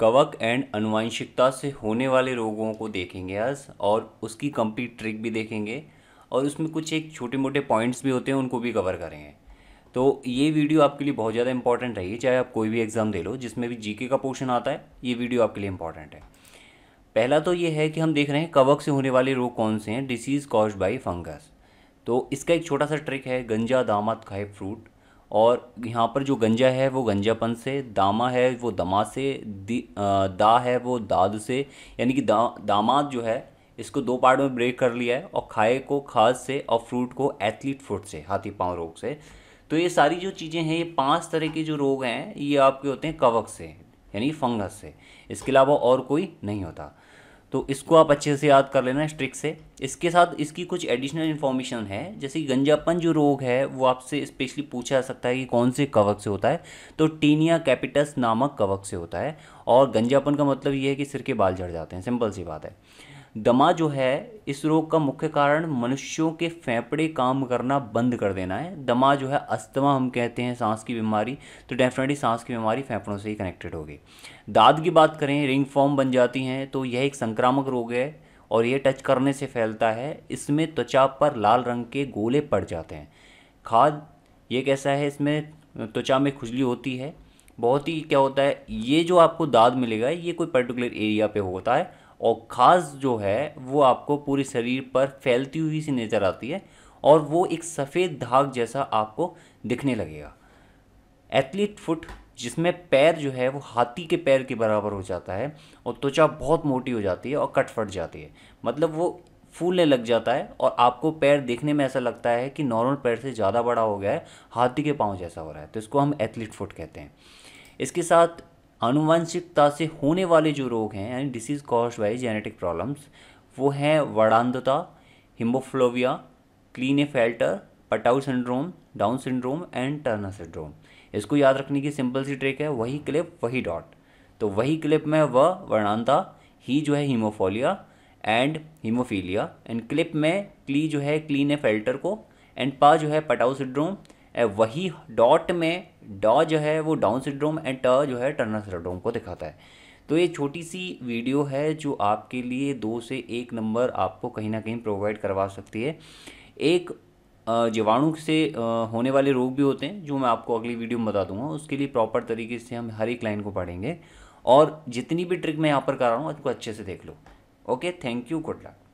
कवक एंड अनुवांशिकता से होने वाले रोगों को देखेंगे आज और उसकी कंप्लीट ट्रिक भी देखेंगे और उसमें कुछ एक छोटे मोटे पॉइंट्स भी होते हैं उनको भी कवर करेंगे तो ये वीडियो आपके लिए बहुत ज़्यादा इंपॉर्टेंट है चाहे आप कोई भी एग्ज़ाम दे लो जिसमें भी जीके का पोर्शन आता है ये वीडियो आपके लिए इंपॉर्टेंट है पहला तो ये है कि हम देख रहे हैं कवक से होने वाले रोग कौन से हैं डिसीज़ कॉज बाई फंगस तो इसका एक छोटा सा ट्रिक है गंजा दामत खाए फ्रूट और यहाँ पर जो गंजा है वो गंजापन से दामा है वो दमा से दा है वो दाद से यानी कि दा दामाद जो है इसको दो पार्ट में ब्रेक कर लिया है और खाए को खाद से और फ्रूट को एथलीट फ्रूट से हाथी पाँव रोग से तो ये सारी जो चीज़ें हैं ये पांच तरह के जो रोग हैं ये आपके होते हैं कवक से यानी फंगस से इसके अलावा और कोई नहीं होता तो इसको आप अच्छे से याद कर लेना स्ट्रिक से इसके साथ इसकी कुछ एडिशनल इन्फॉर्मेशन है जैसे गंजापन जो रोग है वो आपसे स्पेशली पूछा जा सकता है कि कौन से कवक से होता है तो टीनिया कैपिटस नामक कवक से होता है और गंजापन का मतलब ये है कि सिर के बाल झड़ जाते हैं सिंपल सी बात है दमा जो है इस रोग का मुख्य कारण मनुष्यों के फेफड़े काम करना बंद कर देना है दमा जो है अस्थमा हम कहते हैं सांस की बीमारी तो डेफिनेटली सांस की बीमारी फेफड़ों से ही कनेक्टेड होगी दाद की बात करें रिंग फॉर्म बन जाती हैं तो यह एक संक्रामक रोग है और यह टच करने से फैलता है इसमें त्वचा पर लाल रंग के गोले पड़ जाते हैं खाद ये कैसा है इसमें त्वचा में खुजली होती है बहुत ही क्या होता है ये जो आपको दाद मिलेगा ये कोई पर्टिकुलर एरिया पे होता है और खास जो है वो आपको पूरे शरीर पर फैलती हुई सी नज़र आती है और वो एक सफ़ेद धाग जैसा आपको दिखने लगेगा एथलीट फुट जिसमें पैर जो है वो हाथी के पैर के बराबर हो जाता है और त्वचा बहुत मोटी हो जाती है और कट फट जाती है मतलब वो फूलने लग जाता है और आपको पैर देखने में ऐसा लगता है कि नॉर्मल पैर से ज़्यादा बड़ा हो गया है हाथी के पाँव जैसा हो रहा है तो इसको हम एथलीट फुट कहते हैं इसके साथ अनुवंशिकता से होने वाले जो रोग हैं यानी diseases caused by genetic problems वो हैं वड़ांधता haemophilia Klinefelter Patau syndrome Down syndrome and Turner syndrome इसको याद रखने की सिंपल सी ट्रिक है वही क्लिप वही डॉट तो वही क्लिप में व वर्णांता ही जो है हीमोफोलिया एंड हीमोफीलिया एंड क्लिप में क्ली जो है क्लीन फेल्टर को एंड पा जो है पटाउ सिंड्रोम वही डॉट में डॉ जो है वो डाउन सिंड्रोम एंड ट जो है टर्नर सिंड्रोम को दिखाता है तो ये छोटी सी वीडियो है जो आपके लिए दो से एक नंबर आपको कहीं ना कहीं प्रोवाइड करवा सकती है एक जीवाणु से होने वाले रोग भी होते हैं जो मैं आपको अगली वीडियो में बता दूंगा उसके लिए प्रॉपर तरीके से हम हर एक लाइन को पढ़ेंगे और जितनी भी ट्रिक मैं यहाँ पर कर रहा हूँ उसको अच्छे से देख लो okay thank you good luck